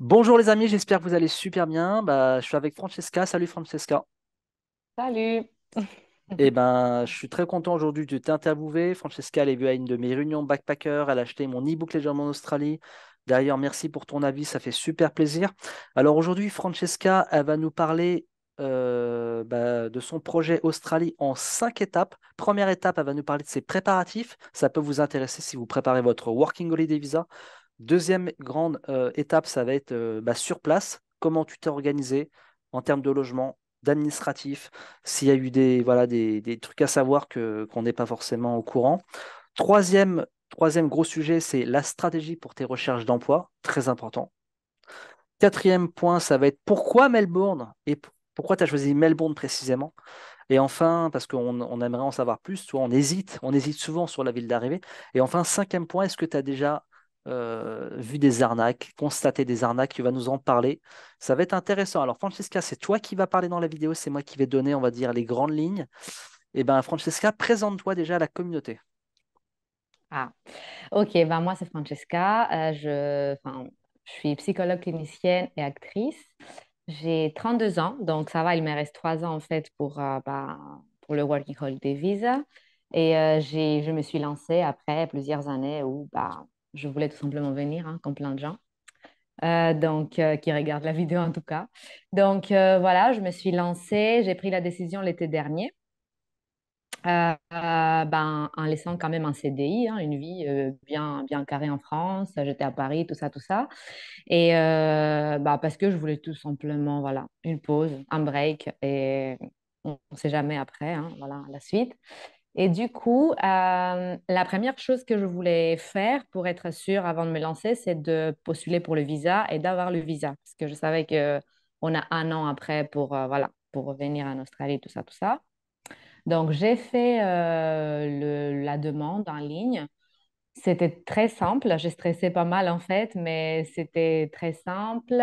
Bonjour les amis, j'espère que vous allez super bien. Bah, je suis avec Francesca. Salut Francesca. Salut. Eh ben, je suis très content aujourd'hui de t'interviewer. Francesca, elle est venue à une de mes réunions backpacker. Elle a acheté mon e-book légèrement en Australie. D'ailleurs, merci pour ton avis, ça fait super plaisir. Alors aujourd'hui, Francesca, elle va nous parler euh, bah, de son projet Australie en cinq étapes. Première étape, elle va nous parler de ses préparatifs. Ça peut vous intéresser si vous préparez votre Working Holiday Visa. Deuxième grande euh, étape, ça va être euh, bah, sur place, comment tu t'es organisé en termes de logement, d'administratif, s'il y a eu des, voilà, des, trucs à savoir qu'on n'est pas forcément au courant. Troisième, troisième gros sujet, c'est la stratégie pour tes recherches d'emploi, très important. Quatrième point, ça va être pourquoi Melbourne et pourquoi tu as choisi Melbourne précisément. Et enfin, parce qu'on aimerait en savoir plus, soit on hésite, on hésite souvent sur la ville d'arrivée. Et enfin, cinquième point, est-ce que tu as déjà euh, vu des arnaques, constaté des arnaques, tu vas nous en parler. Ça va être intéressant. Alors, Francesca, c'est toi qui vas parler dans la vidéo, c'est moi qui vais donner, on va dire, les grandes lignes. Eh bien, Francesca, présente-toi déjà à la communauté. Ah, ok, ben moi c'est Francesca, euh, je, je suis psychologue clinicienne et actrice. J'ai 32 ans, donc ça va, il me reste 3 ans en fait pour, euh, ben, pour le Working Holiday Visa. Et je me suis lancée après plusieurs années où bah, je voulais tout simplement venir, hein, comme plein de gens. Euh, donc, euh, qui regardent la vidéo en tout cas. Donc euh, voilà, je me suis lancée, j'ai pris la décision l'été dernier, ben, en laissant quand même un CDI, hein, une vie bien, bien carrée en France. J'étais à Paris, tout ça, tout ça, et ben, parce que je voulais tout simplement voilà une pause, un break, et on ne sait jamais après, hein, voilà la suite. Et du coup, euh, la première chose que je voulais faire pour être sûre avant de me lancer, c'est de postuler pour le visa et d'avoir le visa. Parce que je savais qu'on a un an après pour, euh, voilà, pour revenir en Australie, tout ça, tout ça. Donc, j'ai fait euh, la demande en ligne. C'était très simple. J'ai stressé pas mal, en fait, mais c'était très simple.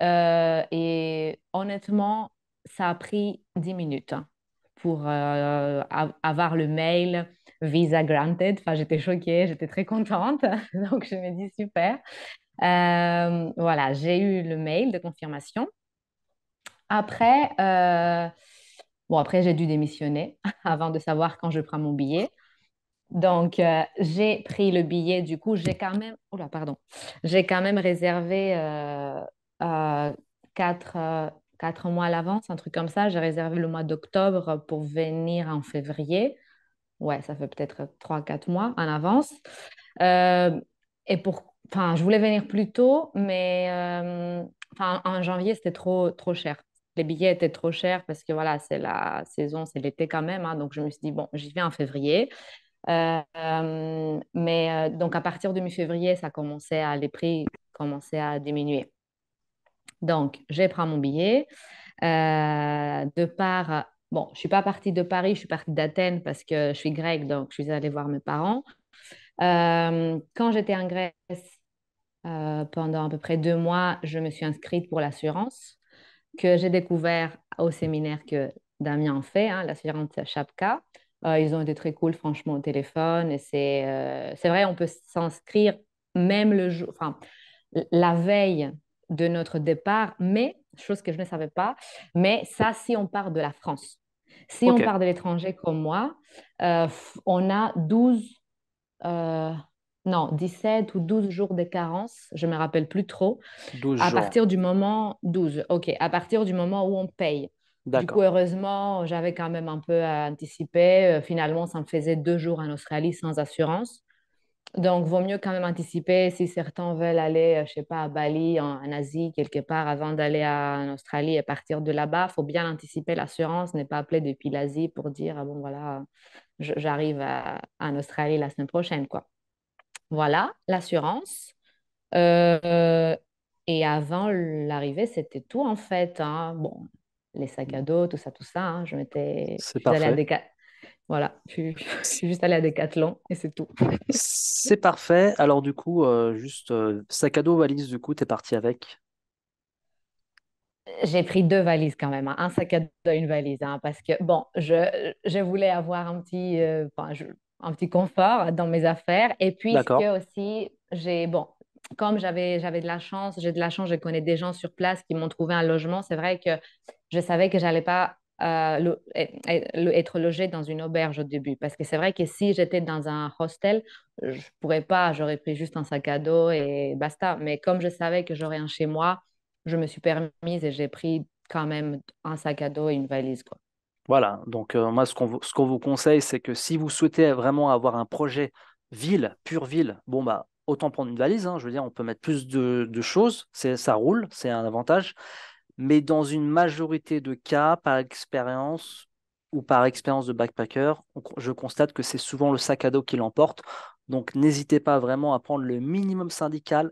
et honnêtement, ça a pris 10 minutes pour euh, avoir le mail Visa granted. Enfin, j'étais choquée, j'étais très contente. Donc, je me dis super. Euh, voilà, j'ai eu le mail de confirmation. Après, euh, bon, après, j'ai dû démissionner avant de savoir quand je prends mon billet. Donc, j'ai pris le billet. Du coup, j'ai quand même, oh là, pardon, j'ai quand même réservé quatre quatre mois à l'avance, un truc comme ça. J'ai réservé le mois d'octobre pour venir en février. Ouais, ça fait peut-être trois, quatre mois en avance. Euh, et pour, enfin, je voulais venir plus tôt, mais euh, enfin, en janvier, c'était trop, trop cher. Les billets étaient trop chers parce que voilà, c'est la saison, c'est l'été quand même. Hein. donc, je me suis dit, bon, j'y vais en février. Euh, mais donc, à partir de mi-février, ça commençait à, les prix commençaient à diminuer. Donc, je prends mon billet. Euh, de part, bon, je suis pas partie de Paris, je suis partie d'Athènes parce que je suis grecque, donc je suis allée voir mes parents. Euh, quand j'étais en Grèce, euh, pendant à peu près deux mois, je me suis inscrite pour l'assurance que j'ai découvert au séminaire que Damien fait, hein, l'assurance Chapka. ils ont été très cool, franchement, au téléphone. Et c'est, vrai, on peut s'inscrire même le jour, la veille de notre départ, mais, chose que je ne savais pas, mais ça, si on part de la France. Si on part de l'étranger comme moi, euh, on a 12, euh, non, 17 ou 12 jours de carence, je ne me rappelle plus trop. à partir du moment 12, ok, à partir du moment où on paye. Du coup, heureusement, j'avais quand même un peu à anticiper. Euh, finalement, ça me faisait deux jours en Australie sans assurance donc, vaut mieux quand même anticiper si certains veulent aller, euh, je sais pas, à Bali, en, Asie, quelque part, avant d'aller en Australie et partir de là-bas. Il faut bien anticiper l'assurance, n'est pas appeler depuis l'Asie pour dire, ah bon, voilà, j'arrive en Australie la semaine prochaine, quoi. Voilà, l'assurance. Euh, et avant l'arrivée, c'était tout, en fait. Hein. Bon, les sacs à dos, tout ça, tout ça. Hein. Je m'étais... C'est parfait. Voilà, je, suis juste allée à Decathlon et c'est tout. c'est parfait. Alors du coup, euh, juste euh, sac à dos, valise, du coup, tu es parti avec j'ai pris deux valises quand même, hein. un sac à dos, et une valise, hein, parce que bon, je, voulais avoir un petit, euh, un petit confort dans mes affaires. Et puis, aussi, j'ai, bon, comme j'avais, j'avais de la chance, j'ai de la chance, je connais des gens sur place qui m'ont trouvé un logement. C'est vrai que je savais que j'allais pas euh, eh, eh, le, être logé dans une auberge au début. Parce que c'est vrai que si j'étais dans un hostel, je pourrais pas, j'aurais pris juste un sac à dos et basta. Mais comme je savais que j'aurais un chez moi, je me suis permise et j'ai pris quand même un sac à dos et une valise. Quoi. Voilà, donc euh, moi, ce qu'on vous conseille, c'est que si vous souhaitez vraiment avoir un projet ville, pure ville, bon, bah, autant prendre une valise. Hein. je veux dire, on peut mettre plus de, de choses, ça roule, c'est un avantage mais dans une majorité de cas, par expérience ou par expérience de backpacker, je constate que c'est souvent le sac à dos qui l'emporte. Donc n'hésitez pas vraiment à prendre le minimum syndical,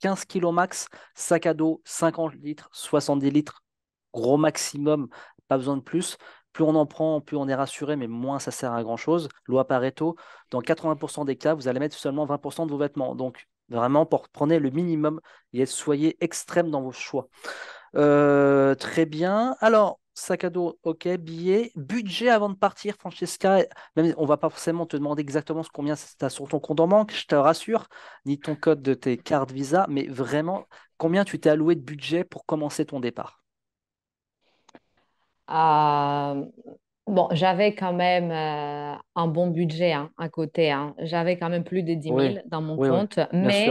15 kg max, sac à dos 50 litres, 70 litres, gros maximum, pas besoin de plus. Plus on en prend, plus on est rassuré, mais moins ça sert à grand chose. Loi Pareto, dans 80% des cas, vous allez mettre seulement 20% de vos vêtements. Donc vraiment, prenez le minimum et soyez extrême dans vos choix. Euh, très bien. Alors, sac à dos, ok, billet, budget avant de partir, Francesca. Même, on va pas forcément te demander exactement combien tu as sur ton compte en banque, je te rassure, ni ton code de tes cartes Visa, mais vraiment, combien tu t'es alloué de budget pour commencer ton départ euh, bon, j'avais quand même euh, un bon budget hein, à côté. Hein. J'avais quand même plus de 10 000 dans mon compte, mais,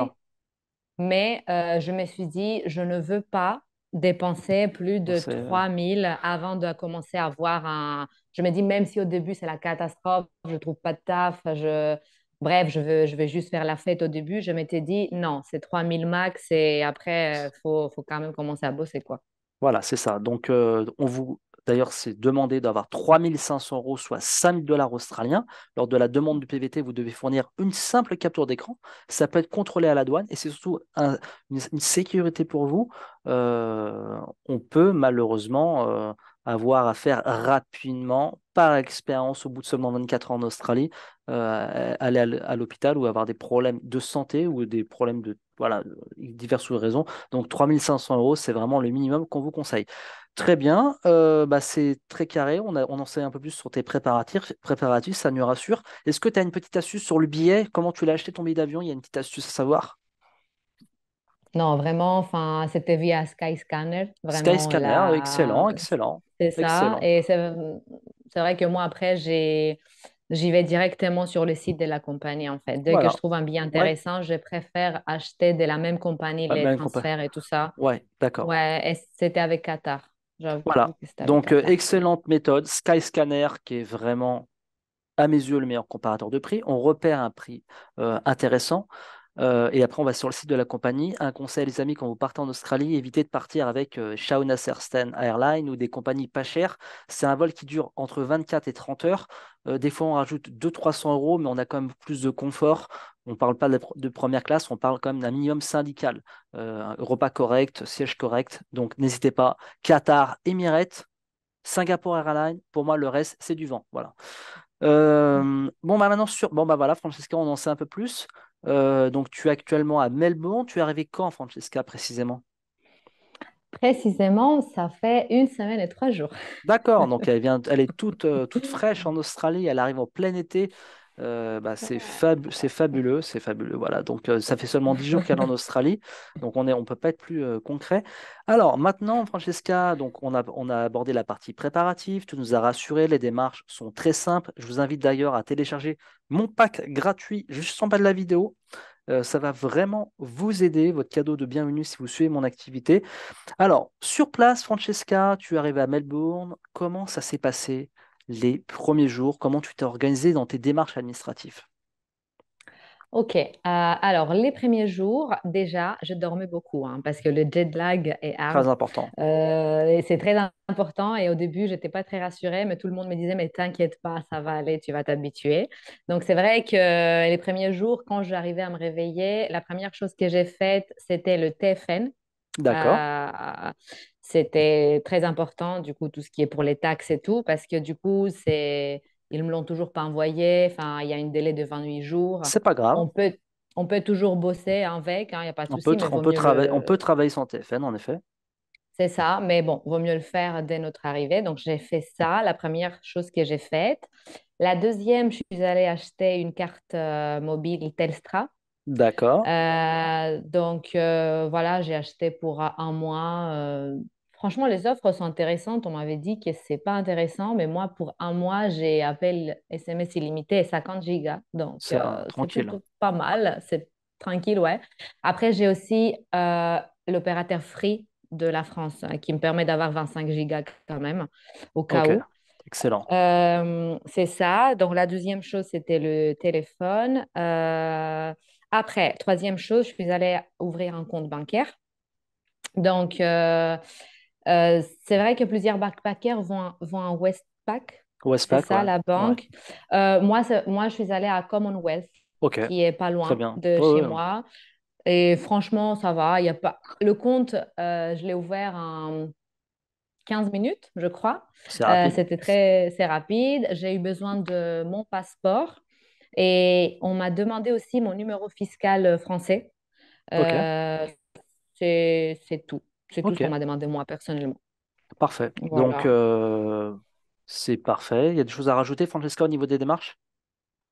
mais je me suis dit, je ne veux pas dépenser plus de 3000 avant de commencer à avoir un... Je me dis, même si au début, c'est la catastrophe, je ne trouve pas de taf, je... bref, je veux, je juste faire la fête au début, je m'étais dit, non, c'est 3000 max et après, il euh, faut, quand même commencer à bosser. quoi. Voilà, c'est ça. Donc, euh, on vous D'ailleurs, c'est demandé d'avoir 3500 euros, soit 5000 dollars australiens. Lors de la demande du PVT, vous devez fournir une simple capture d'écran. Ça peut être contrôlé à la douane et c'est surtout une, sécurité pour vous. Euh, on peut malheureusement euh, avoir à faire rapidement par expérience, au bout de seulement 24 ans en Australie, euh, aller à l'hôpital ou avoir des problèmes de santé ou des problèmes de voilà, diverses raisons. Donc 3500 euros, c'est vraiment le minimum qu'on vous conseille. Très bien, euh, bah c'est très carré, on, a, on, en sait un peu plus sur tes préparatifs, préparatifs ça nous rassure. Est-ce que tu as une petite astuce sur le billet Comment tu l'as acheté ton billet d'avion Il y a une petite astuce à savoir Non, vraiment, enfin, c'était via Skyscanner. Skyscanner, excellent, excellent. C'est ça. Et c'est vrai que moi, après, j'y vais directement sur le site de la compagnie en fait. Dès que je trouve un billet intéressant, je préfère acheter de la même compagnie les transferts et tout ça. Ouais, d'accord. Ouais, c'était avec Qatar. Voilà. Donc euh, excellente méthode, Skyscanner qui est vraiment à mes yeux le meilleur comparateur de prix. On repère un prix euh, intéressant. Euh, et après, on va sur le site de la compagnie. Un conseil, les amis, quand vous partez en Australie, évitez de partir avec euh, Shauna Airlines ou des compagnies pas chères. C'est un vol qui dure entre 24 et 30 heures. Euh, des fois, on rajoute 200-300 euros, mais on a quand même plus de confort. On ne parle pas de, première classe, on parle quand même d'un minimum syndical. repas correct, siège correct. Donc, n'hésitez pas. Qatar, Emirates, Singapore Airlines, pour moi, le reste, c'est du vent. Voilà. Euh, bon, bah maintenant, sur... bon, bah voilà, Francesca, on en sait un peu plus. Euh, donc, tu es actuellement à Melbourne. Tu es arrivée quand, Francesca, précisément Précisément, ça fait une semaine et trois jours. D'accord, donc elle, vient, elle est toute, euh, toute fraîche en Australie. Elle arrive en plein été. Euh, bah, ah. c'est fabuleux, c'est fabuleux. Voilà, donc euh, ça fait seulement 10 jours qu'elle est en Australie, donc on ne peut pas être plus euh, concret. Alors maintenant, Francesca, donc on a, abordé la partie préparative, tu nous as rassuré, les démarches sont très simples. Je vous invite d'ailleurs à télécharger mon pack gratuit juste en bas de la vidéo. ça va vraiment vous aider, votre cadeau de bienvenue si vous suivez mon activité. Alors, sur place, Francesca, tu es arrivée à Melbourne, comment ça s'est passé les premiers jours Comment tu t'es organisé dans tes démarches administratives Ok, euh, alors les premiers jours, déjà, je dormais beaucoup hein, parce que le jet lag est Très important. Euh, et c'est très important et au début, je n'étais pas très rassurée, mais tout le monde me disait, mais t'inquiète pas, ça va aller, tu vas t'habituer. Donc c'est vrai que euh, les premiers jours, quand j'arrivais à me réveiller, la première chose que j'ai faite, c'était le TFN, D'accord c'était très important, du coup, tout ce qui est pour les taxes et tout, parce que du coup, c'est... ils ne me l'ont toujours pas envoyé. Enfin, il y a une délai de 28 jours. C'est pas grave. On peut, toujours bosser avec, il hein, a pas de on souci. Peut on peut, travailler sans TFN, en effet. C'est ça, mais bon, vaut mieux le faire dès notre arrivée. Donc, j'ai fait ça, la première chose que j'ai faite. La deuxième, je suis allée acheter une carte euh, mobile Telstra D'accord. Euh, donc euh, voilà, j'ai acheté pour un mois. Euh, franchement, les offres sont intéressantes. On m'avait dit que c'est pas intéressant, mais moi, pour un mois, j'ai appel SMS illimité et 50 gigas. Donc, c'est hein. pas mal. C'est tranquille, ouais. Après, j'ai aussi l'opérateur Free de la France hein, qui me permet d'avoir 25 gigas quand même, au cas où. Excellent. c'est ça. Donc, la deuxième chose, c'était le téléphone. Après, troisième chose, je suis allée ouvrir un compte bancaire. Donc, euh, euh, c'est vrai que plusieurs backpackers vont, vont à Westpac. Westpac, c'est ça, la banque. Euh, moi, moi, je suis allée à Commonwealth, qui est pas loin de chez moi. Et franchement, ça va. Y a pas... Le compte, je l'ai ouvert en 15 minutes, je crois. C'était très c'est rapide. J'ai eu besoin de mon passeport et on m'a demandé aussi mon numéro fiscal euh, français. Euh, c'est tout. C'est tout ce qu'on m'a demandé moi personnellement. Parfait. Donc, euh, c'est parfait. Il y a des choses à rajouter, Francesca, au niveau des démarches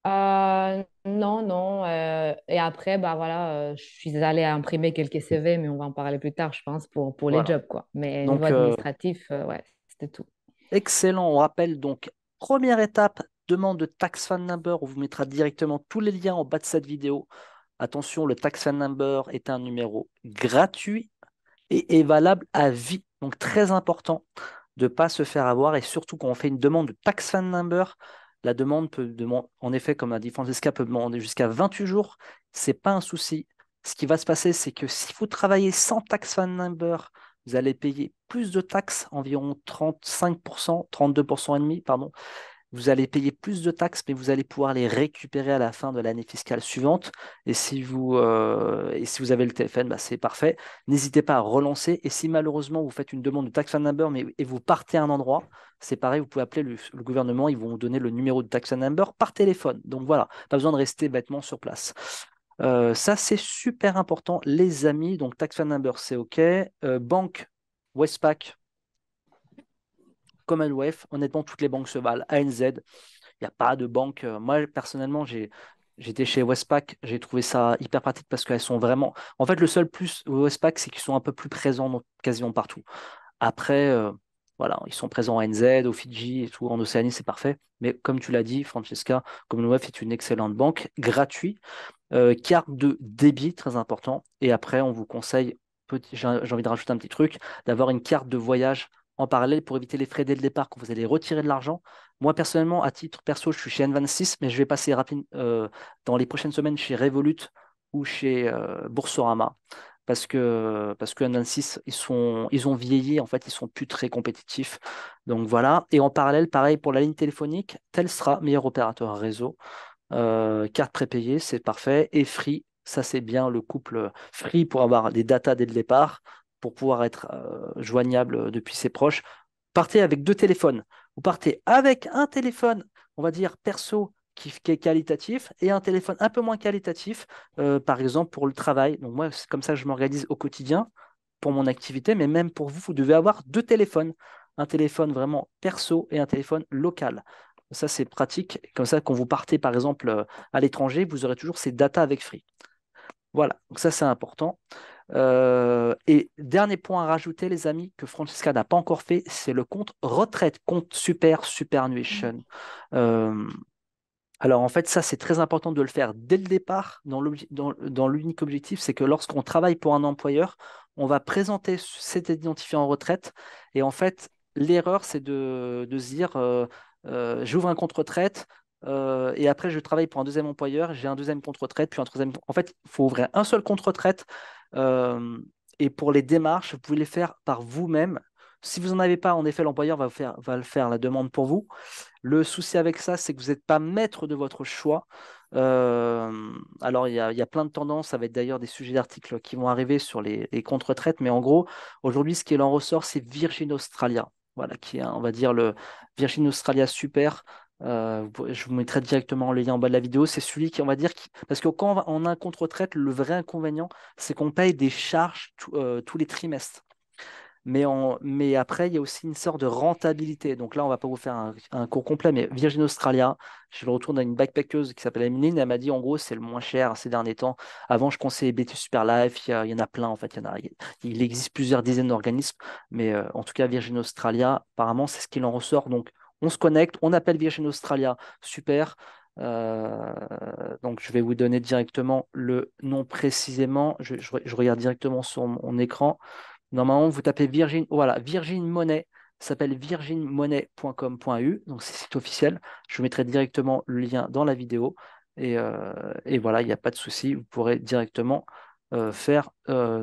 Non, non. et après, bah, voilà, je suis allée imprimer quelques CV, mais on va en parler plus tard, je pense, pour, pour les jobs. Quoi. Mais au niveau administratif, ouais, c'était tout. Excellent. On rappelle donc, première étape, demande de tax fan number, on vous mettra directement tous les liens en bas de cette vidéo. Attention, le tax fan number est un numéro gratuit et est valable à vie. Donc très important de ne pas se faire avoir et surtout quand on fait une demande de taxe fan number, la demande peut demander, en effet, comme l'a dit Francesca, peut demander jusqu'à 28 jours. Ce n'est pas un souci. Ce qui va se passer, c'est que si vous travaillez sans tax fan number, vous allez payer plus de taxes, environ 35%, 32% et demi, pardon, vous allez payer plus de taxes, mais vous allez pouvoir les récupérer à la fin de l'année fiscale suivante. Et si vous, euh, et si vous avez le TFN, bah, c'est parfait. N'hésitez pas à relancer. Et si malheureusement vous faites une demande de tax number mais, et vous partez à un endroit, c'est pareil, vous pouvez appeler le, gouvernement, ils vont vous donner le numéro de tax number par téléphone. Donc voilà, pas besoin de rester bêtement sur place. Euh, ça, c'est super important, les amis. Donc, tax number, c'est OK. Euh, banque, Westpac, Commonwealth, honnêtement, toutes les banques se valent. ANZ, il n'y a pas de banque. Euh, moi, personnellement, j'ai J'étais chez Westpac, j'ai trouvé ça hyper pratique parce qu'elles sont vraiment. En fait, le seul plus Westpac, c'est qu'ils sont un peu plus présents quasiment partout. Après, euh, voilà, ils sont présents à NZ, au Fidji et tout, en Océanie, c'est parfait. Mais comme tu l'as dit, Francesca, Commonwealth est une excellente banque, gratuite, euh, carte de débit, très important. Et après, on vous conseille, j'ai envie de rajouter un petit truc, d'avoir une carte de voyage en parallèle pour éviter les frais dès le départ quand vous allez retirer de l'argent. Moi, personnellement, à titre perso, je suis chez N26, mais je vais passer rapidement euh, dans les prochaines semaines chez Revolut ou chez euh, Boursorama. Parce que, parce que N26, ils, sont, ils ont vieilli, en fait, ils sont plus très compétitifs. Donc voilà. Et en parallèle, pareil pour la ligne téléphonique, Telstra, meilleur opérateur réseau. Euh, carte prépayée, c'est parfait. Et Free, ça c'est bien le couple Free pour avoir des datas dès le départ pour pouvoir être euh, joignable euh, depuis ses proches, partez avec deux téléphones. Vous partez avec un téléphone, on va dire perso, qui, est qualitatif, et un téléphone un peu moins qualitatif, euh, par exemple pour le travail. Donc moi, c'est comme ça que je m'organise au quotidien pour mon activité, mais même pour vous, vous devez avoir deux téléphones. Un téléphone vraiment perso et un téléphone local. Ça, c'est pratique. Comme ça, quand vous partez, par exemple, à l'étranger, vous aurez toujours ces data avec Free. Voilà, donc ça c'est important. Euh, et dernier point à rajouter, les amis, que Francesca n'a pas encore fait, c'est le compte retraite, compte super superannuation. Euh, alors en fait, ça c'est très important de le faire dès le départ, dans l'unique objectif, c'est que lorsqu'on travaille pour un employeur, on va présenter cet identifiant en retraite. Et en fait, l'erreur, c'est de, se dire, euh, j'ouvre un compte retraite, euh, et après, je travaille pour un deuxième employeur, j'ai un deuxième compte retraite, puis un troisième. En fait, il faut ouvrir un seul compte retraite. Euh, et pour les démarches, vous pouvez les faire par vous-même. Si vous n'en avez pas, en effet, l'employeur va, va le faire la demande pour vous. Le souci avec ça, c'est que vous n'êtes pas maître de votre choix. Euh, alors, il y, a, plein de tendances, ça va être d'ailleurs des sujets d'articles qui vont arriver sur les, les contre-traites, mais en gros, aujourd'hui, ce qui est en ressort, c'est Virgin Australia, voilà, qui est, on va dire, le Virgin Australia Super, euh, je vous mettrai directement le lien en bas de la vidéo. C'est celui qui, on va dire, parce que quand on a un compte retraite le vrai inconvénient, c'est qu'on paye des charges euh, tous les trimestres. Mais, mais après, il y a aussi une sorte de rentabilité. Donc là, on ne va pas vous faire un, cours complet, mais Virgin Australia, je le retourne à une backpackeuse qui s'appelle Emeline. Elle m'a dit, en gros, c'est le moins cher ces derniers temps. Avant, je conseillais BT Super Life. Il y, en a plein, en fait. Il, existe plusieurs dizaines d'organismes. Mais euh, en tout cas, Virgin Australia, apparemment, c'est ce qu'il en ressort. Donc, on se connecte, on appelle Virgin Australia, super. Euh, donc je vais vous donner directement le nom précisément. Je, regarde directement sur mon écran. Normalement, vous tapez Virgin, voilà, Virgin Money s'appelle virginmoney.com.u, donc c'est site officiel. Je vous mettrai directement le lien dans la vidéo. Et, euh, voilà, il n'y a pas de souci, vous pourrez directement euh, faire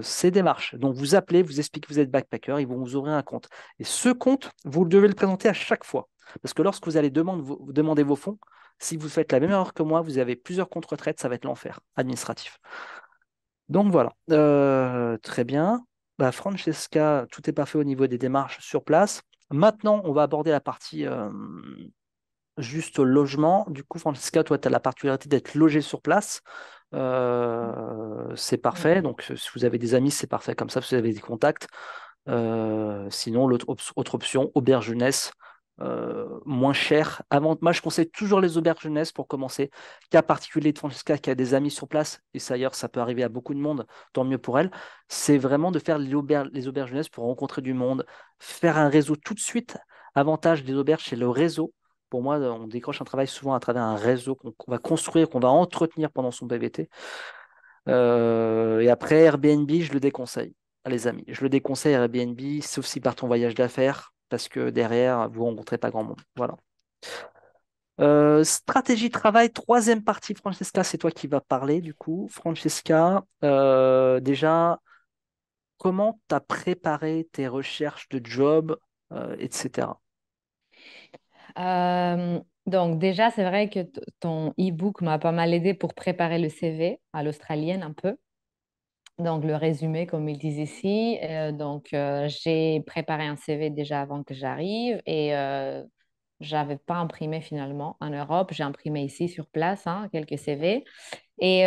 ces démarches. Donc vous appelez, vous expliquez que vous êtes backpacker, ils vont vous ouvrir un compte. Et ce compte, vous devez le présenter à chaque fois. Parce que lorsque vous allez demander vos, fonds, si vous faites la même erreur que moi, vous avez plusieurs contre-traites, ça va être l'enfer administratif. Donc voilà, euh, très bien. Bah, Francesca, tout est parfait au niveau des démarches sur place. Maintenant, on va aborder la partie euh, juste logement. Du coup, Francesca, toi, tu as la particularité d'être logé sur place. Euh, c'est parfait. Donc, si vous avez des amis, c'est parfait comme ça, si vous avez des contacts. sinon, l'autre autre option, auberge jeunesse, euh, moins cher. Avant, moi, je conseille toujours les auberges jeunesse pour commencer. Cas particulier de Francesca qui a des amis sur place, et ça ailleurs, ça peut arriver à beaucoup de monde, tant mieux pour elle. C'est vraiment de faire les, auberges, les auberges jeunesse pour rencontrer du monde, faire un réseau tout de suite. Avantage des auberges, c'est le réseau. Pour moi, euh, on décroche un travail souvent à travers un réseau qu'on va construire, qu'on va entretenir pendant son PVT. Euh, et après, Airbnb, je le déconseille, les amis. Je le déconseille, Airbnb, sauf si par ton voyage d'affaires, parce que derrière, vous rencontrez pas grand monde. Voilà. Euh, stratégie travail, troisième partie, Francesca, c'est toi qui vas parler du coup. Francesca, euh, déjà, comment tu as préparé tes recherches de job, euh, etc. donc déjà, c'est vrai que ton e-book m'a pas mal aidé pour préparer le CV à l'australienne un peu. Donc, le résumé, comme ils disent ici, euh, donc euh, j'ai préparé un CV déjà avant que j'arrive et euh, je n'avais pas imprimé finalement en Europe. J'ai imprimé ici sur place hein, quelques CV. Et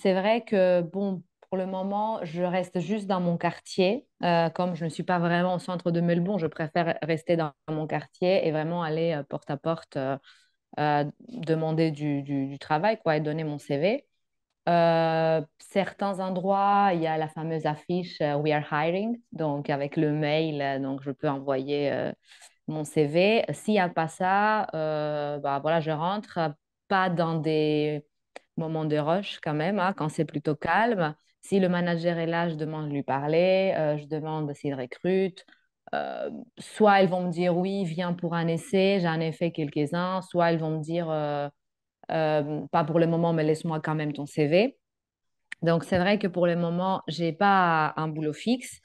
c'est vrai que, bon, pour le moment, je reste juste dans mon quartier. comme je ne suis pas vraiment au centre de Melbourne, je préfère rester dans mon quartier et vraiment aller porte à porte demander du, travail quoi, et donner mon CV. Euh, certains endroits, il y a la fameuse affiche euh, We are hiring, donc avec le mail, euh, donc je peux envoyer mon CV. S'il n'y a pas ça, bah, voilà, je rentre pas dans des moments de rush quand même, hein, quand c'est plutôt calme. Si le manager est là, je demande de lui parler, je demande s'il recrute. soit ils vont me dire oui, viens pour un essai, j'en ai fait quelques-uns, soit ils vont me dire euh, pas pour le moment, mais laisse-moi quand même ton CV. Donc, c'est vrai que pour le moment, je n'ai pas un boulot fixe.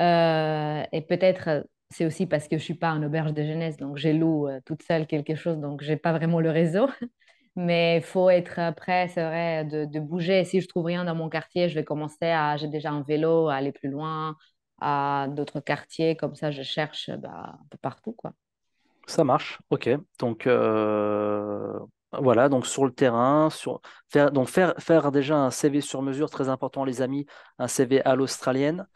Euh, et peut-être, c'est aussi parce que je ne suis pas en auberge de jeunesse, donc j'ai loue euh, toute seule quelque chose, donc je n'ai pas vraiment le réseau. Mais il faut être prêt, c'est vrai, de, bouger. Si je trouve rien dans mon quartier, je vais commencer à. J'ai déjà un vélo, aller plus loin, à d'autres quartiers. Comme ça, je cherche bah, un peu partout. Quoi. Ça marche, ok. Donc, voilà, donc sur le terrain, sur... Faire, donc faire, déjà un CV sur mesure, très important les amis, un CV à l'australienne,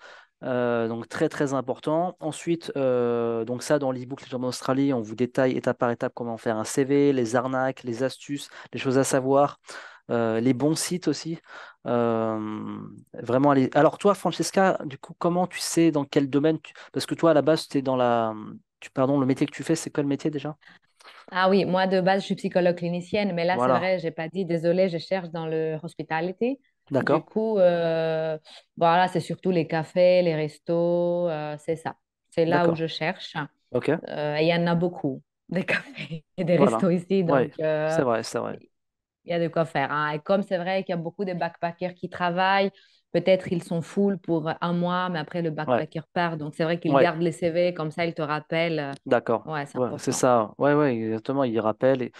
euh, donc très très important. Ensuite, euh, donc ça dans l'ebook Les gens d'Australie, on vous détaille étape par étape comment faire un CV, les arnaques, les astuces, les choses à savoir, euh, les bons sites aussi. vraiment Alors toi, Francesca, du coup, comment tu sais dans quel domaine Parce que toi, à la base, tu es dans la... pardon, le métier que tu fais, c'est quoi le métier déjà ah oui, moi de base, je suis psychologue clinicienne, mais là, c'est vrai, j'ai pas dit, désolé, je cherche dans le hospitality. D'accord. Du coup, voilà, euh, c'est surtout les cafés, les restos, euh, c'est ça. C'est là où je cherche. OK. Euh, il y en a beaucoup, des cafés et des restos ici. Donc, c'est vrai, c'est vrai. Il y a de quoi faire. Hein. Et comme c'est vrai qu'il y a beaucoup de backpackers qui travaillent, peut-être ils sont full pour un mois, mais après le backpacker part. Donc c'est vrai qu'ils gardent les CV, comme ça ils te rappellent. Euh, D'accord. Ouais, c'est ça. Oui, ouais, exactement, ils rappellent.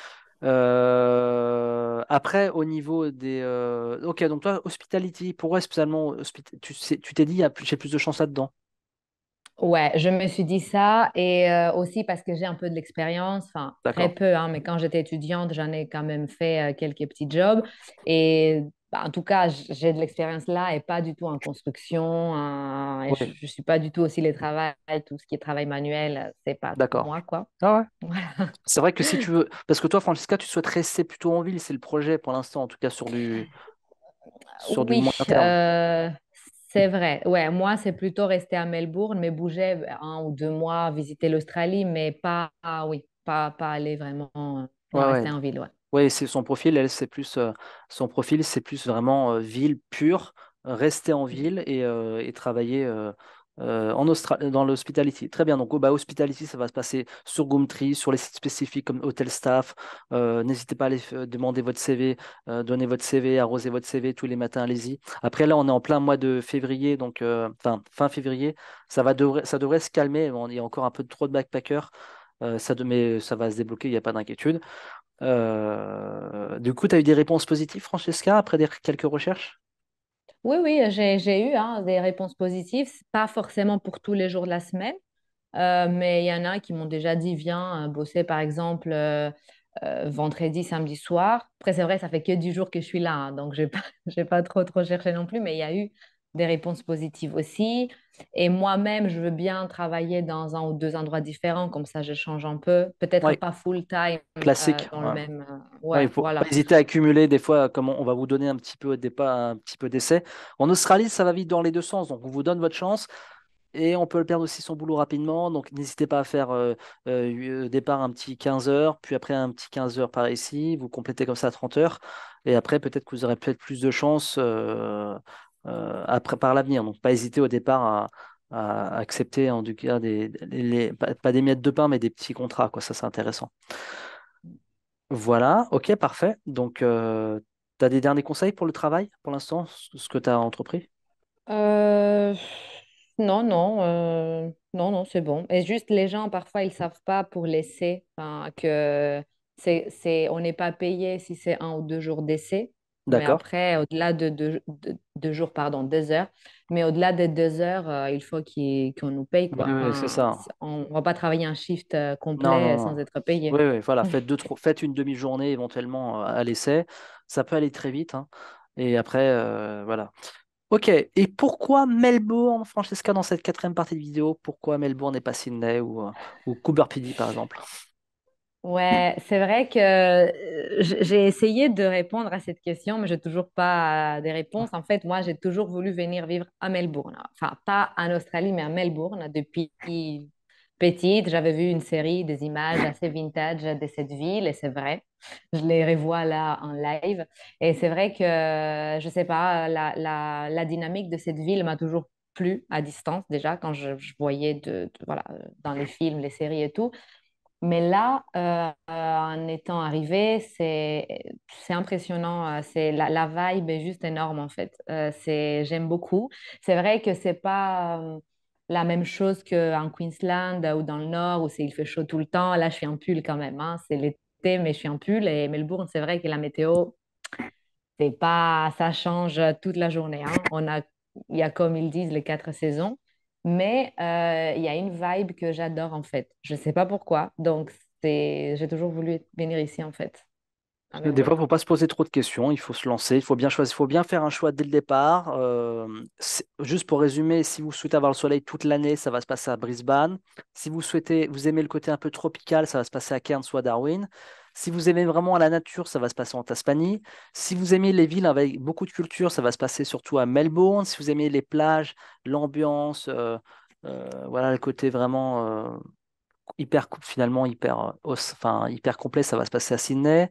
Euh, après, au niveau des. Euh, ok, donc toi, hospitality, pourquoi spécialement. Tu sais, tu t'es dit, j'ai plus de chance là-dedans Ouais, je me suis dit ça et euh, aussi parce que j'ai un peu de l'expérience, enfin très peu, hein, mais quand j'étais étudiante, j'en ai quand même fait euh, quelques petits jobs. Et bah, en tout cas, j'ai de l'expérience là et pas du tout en construction. Je ne suis pas du tout aussi les travail, tout ce qui est travail manuel, euh, c'est pas pour moi. quoi. Ah c'est vrai que si tu veux, parce que toi, Francisca, tu souhaites rester plutôt en ville, c'est le projet pour l'instant, en tout cas sur du, sur du moyen terme. C'est vrai. Ouais, moi, c'est plutôt rester à Melbourne, mais bouger euh, un ou deux mois, visiter l'Australie, mais pas, ah oui, pas, aller vraiment euh, rester en ville. Oui, c'est son profil, elle, c'est plus euh, son profil, c'est plus vraiment ville pure, rester en mmh. ville et, et travailler euh, en Australie, euh, dans l'hospitality. Très bien, donc oh, bah, hospitality, ça va se passer sur Gumtree, sur les sites spécifiques comme Hotel Staff. Euh, n'hésitez pas à demander votre CV, donner votre CV, arroser votre CV tous les matins, allez-y. Après, là, on est en plein mois de février, donc enfin, fin février, ça, va ça devrait se calmer. Il y a encore un peu trop de backpackers, ça mais ça va se débloquer, il n'y a pas d'inquiétude. du coup, tu as eu des réponses positives, Francesca, après quelques recherches oui, oui, j'ai, eu hein, des réponses positives, pas forcément pour tous les jours de la semaine, euh, mais il y en a qui m'ont déjà dit, viens euh, bosser par exemple euh, vendredi, samedi soir. Après, c'est vrai, ça fait que 10 jours que je suis là, hein, donc je n'ai pas, j'ai pas trop, trop cherché non plus, mais il y a eu des réponses positives aussi. Et moi-même, je veux bien travailler dans un ou deux endroits différents, comme ça je change un peu. Peut-être pas full time. Euh, Classique. dans le même, euh, voilà. pas à accumuler des fois, Comment on, va vous donner un petit peu d'essais. un petit peu d'essai. En Australie, ça va vite dans les deux sens. Donc on vous donne votre chance. Et on peut perdre aussi son boulot rapidement. Donc, n'hésitez pas à faire euh, au départ un petit 15 heures, puis après un petit 15 heures par ici. Vous complétez comme ça à 30 heures. Et après, peut-être que vous aurez peut-être plus de chance euh, après, par l'avenir. Donc, pas hésiter au départ à, accepter en tout cas des, pas des miettes de pain mais des petits contrats quoi ça c'est intéressant voilà ok parfait donc euh, tu as des derniers conseils pour le travail pour l'instant ce que tu as entrepris euh, non non non non c'est bon et juste les gens parfois ils savent pas pour laisser hein, que c'est on n'est pas payé si c'est un ou deux jours d'essai mais après, au-delà de deux, jours, pardon, deux heures, mais au-delà des deux heures, euh, il faut qu'on nous paye. c'est ça. On ne va pas travailler un shift euh, complet sans être payé. Oui, oui voilà. faites, une demi-journée éventuellement euh, à l'essai. Ça peut aller très vite. Hein. Et après, voilà. Ok, et pourquoi Melbourne, Francesca, dans cette quatrième partie de vidéo, pourquoi Melbourne n'est pas Sydney ou, ou Cooper Pedy, par exemple Ouais, c'est vrai que euh, j'ai essayé de répondre à cette question, mais j'ai toujours pas euh, des ah. réponses. En fait, moi, j'ai toujours voulu venir vivre à Melbourne. Enfin, pas en Australie, mais à Melbourne. Depuis petite, j'avais vu une série, des images assez vintage de cette ville, et c'est vrai. Je les revois là en live. Et c'est vrai que, euh, je sais pas, la, la, la dynamique de cette ville m'a toujours plu à distance déjà, quand je, voyais de, voilà, dans les films, les séries et tout. Mais là, euh, en étant arrivé, c'est impressionnant. Euh, c'est la, la, vibe est juste énorme en fait. Euh, j'aime beaucoup. C'est vrai que c'est pas la même chose qu'en Queensland ou dans le Nord où il fait chaud tout le temps. Là, je suis en pull quand même. Hein. C'est l'été, mais je suis en pull. Et Melbourne, c'est vrai que la météo, c'est pas ça change toute la journée. Hein. On a il y a comme ils disent les quatre saisons. Mais euh, il y a une vibe que j'adore en fait. Je ne sais pas pourquoi. Donc, j'ai toujours voulu venir ici en fait. Ah ben des fois, il ne faut pas se poser trop de questions, il faut se lancer, il faut bien choisir, il faut bien faire un choix dès le départ. Euh, juste pour résumer, si vous souhaitez avoir le soleil toute l'année, ça va se passer à Brisbane. Si vous souhaitez, vous aimez le côté un peu tropical, ça va se passer à Cairns ou à Darwin. Si vous aimez vraiment la nature, ça va se passer en Tasmanie. Si vous aimez les villes avec beaucoup de culture, ça va se passer surtout à Melbourne. Si vous aimez les plages, l'ambiance, euh, euh, voilà, le côté vraiment euh, hyper finalement hyper, enfin hyper complet, ça va se passer à Sydney.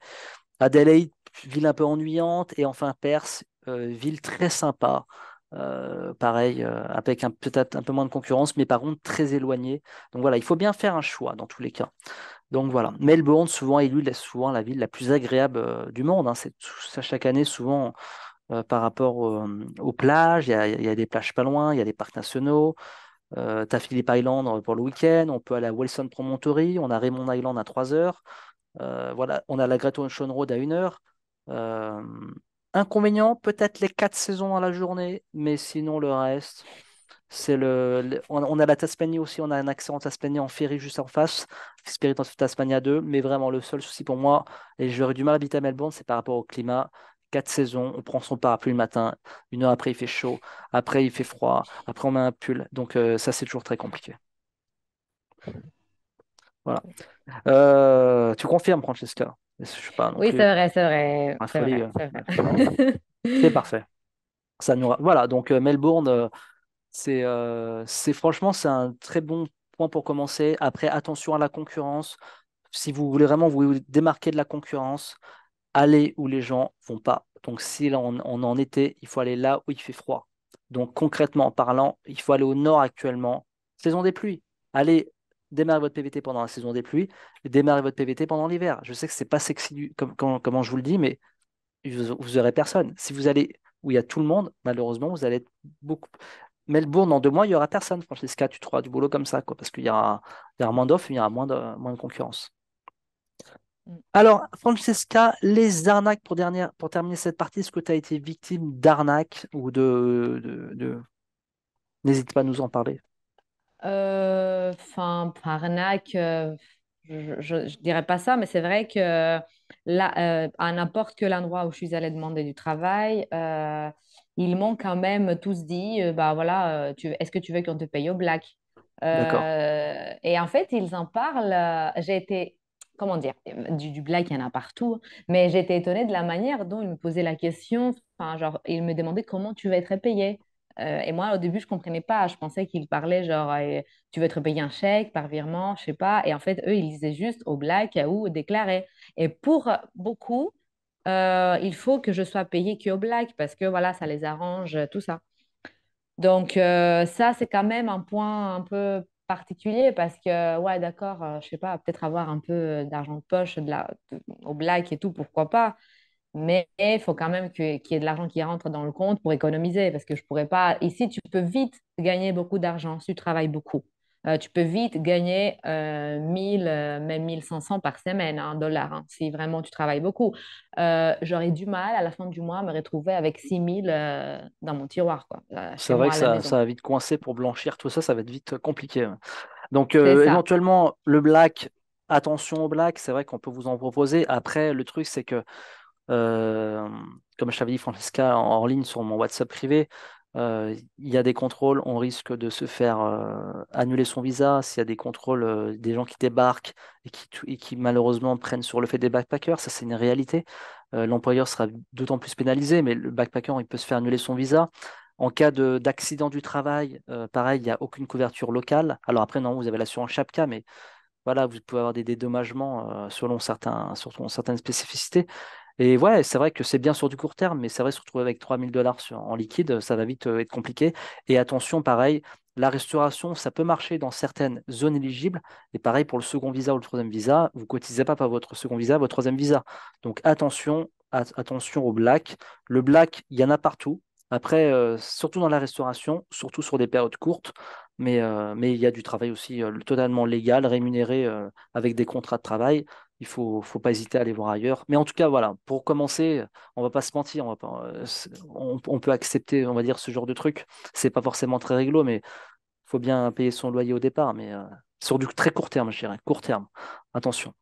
Adelaide, ville un peu ennuyante, et enfin Perse, ville très sympa. pareil, avec peut-être un peu moins de concurrence, mais par contre très éloignée. Donc voilà, il faut bien faire un choix dans tous les cas. Donc voilà, Melbourne, souvent élue, laisse souvent la ville la plus agréable euh, du monde. Hein. C'est ça chaque année, souvent euh, par rapport euh, aux plages. Il y, a, des plages pas loin, il y a des parcs nationaux. Euh, T'as Phillip Island pour le week-end, on peut aller à Wilson Promontory, on a Raymond Island à 3 heures. voilà, on a la Great Ocean Road à 1 heure. inconvénient, peut-être les quatre saisons à la journée, mais sinon le reste, c'est le, on, a la Tasmanie aussi, on a un accès en Tasmanie en ferry juste en face, Spirit of Tasmania 2, mais vraiment le seul souci pour moi, et j'aurais du mal à habiter à Melbourne, c'est par rapport au climat. Quatre saisons, on prend son parapluie le matin, une heure après il fait chaud, après il fait froid, après on met un pull, donc euh, ça c'est toujours très compliqué. Voilà. Euh, tu confirmes, Francesca Oui, c'est vrai, c'est vrai. C'est, euh. c'est parfait. Ça nous... Voilà, donc Melbourne, euh, c'est franchement, c'est un très bon point pour commencer. Après, attention à la concurrence. Si vous voulez vraiment vous démarquer de la concurrence, allez où les gens vont pas. Donc, si on, est en été, il faut aller là où il fait froid. Donc, concrètement parlant, il faut aller au nord actuellement. Saison des pluies. Allez démarrer votre PVT pendant la saison des pluies, et démarrer votre PVT pendant l'hiver. Je sais que c'est pas sexy comme, comment je vous le dis, mais vous, n'aurez aurez personne. Si vous allez où il y a tout le monde, malheureusement, vous allez être beaucoup. Melbourne, dans deux mois, il n'y aura personne, Francesca. Tu trouveras du boulot comme ça, quoi, parce qu'il y aura, il y aura moins d'offres, il y aura moins de, moins de concurrence. Mm. Alors, Francesca, les arnaques, pour, dernière, pour terminer cette partie, est-ce que tu as été victime d'arnaques ou de... de, N'hésite pas à nous en parler. Euh, enfin, arnaque, euh, je ne dirais pas ça, mais c'est vrai que euh, là, à n'importe quel endroit où je suis allée demander du travail, ils m'ont quand même tous dit, euh, bah voilà, euh, est-ce que tu veux qu'on te paye au black euh, Et en fait, ils en parlent. J'ai été, comment dire, du, black, il y en a partout, mais j'étais étonnée de la manière dont ils me posaient la question. Enfin, genre, ils me demandaient comment tu vas être payé. et moi, au début, je comprenais pas. Je pensais qu'ils parlaient genre, tu veux être payé un chèque par virement, je sais pas. Et en fait, eux, ils disaient juste au black ou déclaré. Et pour beaucoup, euh, il faut que je sois payée au black parce que voilà, ça les arrange, euh, tout ça. Donc euh, ça, c'est quand même un point un peu particulier parce que, ouais, d'accord, je je sais pas, peut-être avoir un peu d'argent de poche de au black et tout, pourquoi pas. Mais il faut quand même qu'il y ait de l'argent qui rentre dans le compte pour économiser parce que je pourrais pas. Ici, tu peux vite gagner beaucoup d'argent si tu travailles beaucoup. Euh, tu peux vite gagner euh, 1000, euh, même même 1500 par semaine en hein, dollars, hein, si vraiment tu travailles beaucoup. Euh, j'aurais du mal à la fin du mois à me retrouver avec 6000 dans mon tiroir. C'est vrai que ça, ça, va vite coincer pour blanchir, tout ça, ça va être vite compliqué. Donc éventuellement, le black, attention au black, c'est vrai qu'on peut vous en proposer. Après, le truc, c'est que, comme je t'avais dit, Francesca, en ligne sur mon WhatsApp privé, euh, il y a des contrôles, on risque de se faire euh, annuler son visa. S'il y a des contrôles, euh, des gens qui débarquent et qui, malheureusement prennent sur le fait des backpackers, ça c'est une réalité. L'employeur sera d'autant plus pénalisé, mais le backpacker, il peut se faire annuler son visa. En cas d'accident du travail, pareil, il n'y a aucune couverture locale. Alors après, non, vous avez l'assurance Chapka, mais voilà, vous pouvez avoir des dédommagements selon, certains, selon certaines spécificités. Et ouais, c'est vrai que c'est bien sur du court terme, mais c'est vrai se retrouver avec 3000 dollars en liquide, ça va vite euh, être compliqué. Et attention, pareil, la restauration, ça peut marcher dans certaines zones éligibles. Et pareil pour le second visa ou le troisième visa, vous cotisez pas par votre second visa, votre troisième visa. Donc attention, attention au black. Le black, il y en a partout. Après, euh, surtout dans la restauration, surtout sur des périodes courtes, mais, euh, mais il y a du travail aussi totalement légal, rémunéré avec des contrats de travail il faut, faut pas hésiter à aller voir ailleurs. Mais en tout cas, voilà, pour commencer, on va pas se mentir, on, euh, peut accepter, on va dire, ce genre de truc. C'est pas forcément très rigolo, mais faut bien payer son loyer au départ, mais euh, sur du très court terme, je dirais, court terme. Attention.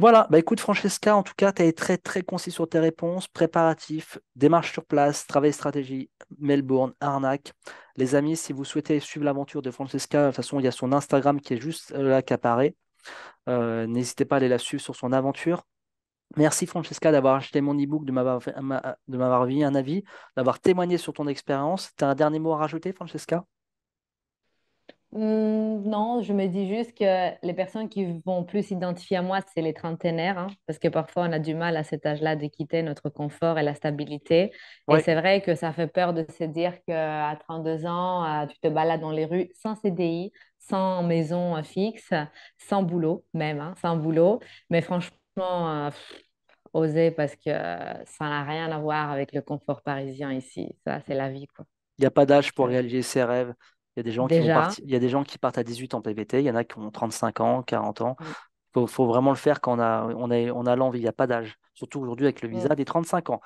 Voilà, bah écoute Francesca, en tout cas, tu as été très très concis sur tes réponses, préparatifs, démarche sur place, travail stratégie, Melbourne, arnaque. Les amis, si vous souhaitez suivre l'aventure de Francesca, de toute façon, il y a son Instagram qui est juste euh, là qui apparaît. Euh, n'hésitez pas à aller la suivre sur son aventure. Merci Francesca d'avoir acheté mon e-book, de m'avoir vie un avis, d'avoir témoigné sur ton expérience. Tu as un dernier mot à rajouter, Francesca Mmh, non, je me dis juste que les personnes qui vont plus s'identifier à moi, c'est les trentenaires, hein, parce que parfois on a du mal à cet âge-là de quitter notre confort et la stabilité. Et c'est vrai que ça fait peur de se dire qu'à 32 ans, euh, tu te balades dans les rues sans CDI, sans maison euh, fixe, sans boulot même, hein, sans boulot. Mais franchement, euh, oser parce que ça n'a rien à voir avec le confort parisien ici. Ça, c'est la vie. Il n'y a pas d'âge pour réaliser ses rêves. Il y a des gens qui il y a des gens qui partent à 18 ans PVT, il y en a qui ont 35 ans, 40 ans. Il mm. faut, vraiment le faire quand on a, on a, on a l'envie, il n'y a pas d'âge. Surtout aujourd'hui avec le mm. visa des 35 ans.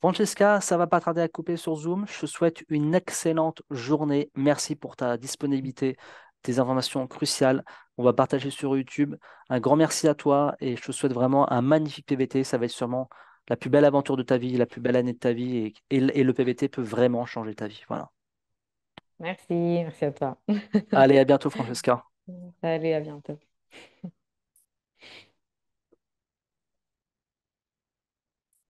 Francesca, ça va pas tarder à couper sur Zoom. Je te souhaite une excellente journée. Merci pour ta disponibilité, tes informations cruciales. On va partager sur YouTube. Un grand merci à toi et je te souhaite vraiment un magnifique PVT. Ça va être sûrement la plus belle aventure de ta vie, la plus belle année de ta vie et le PVT peut vraiment changer ta vie. Voilà. Merci, merci à toi. Allez, à bientôt, Francesca. Allez, à bientôt.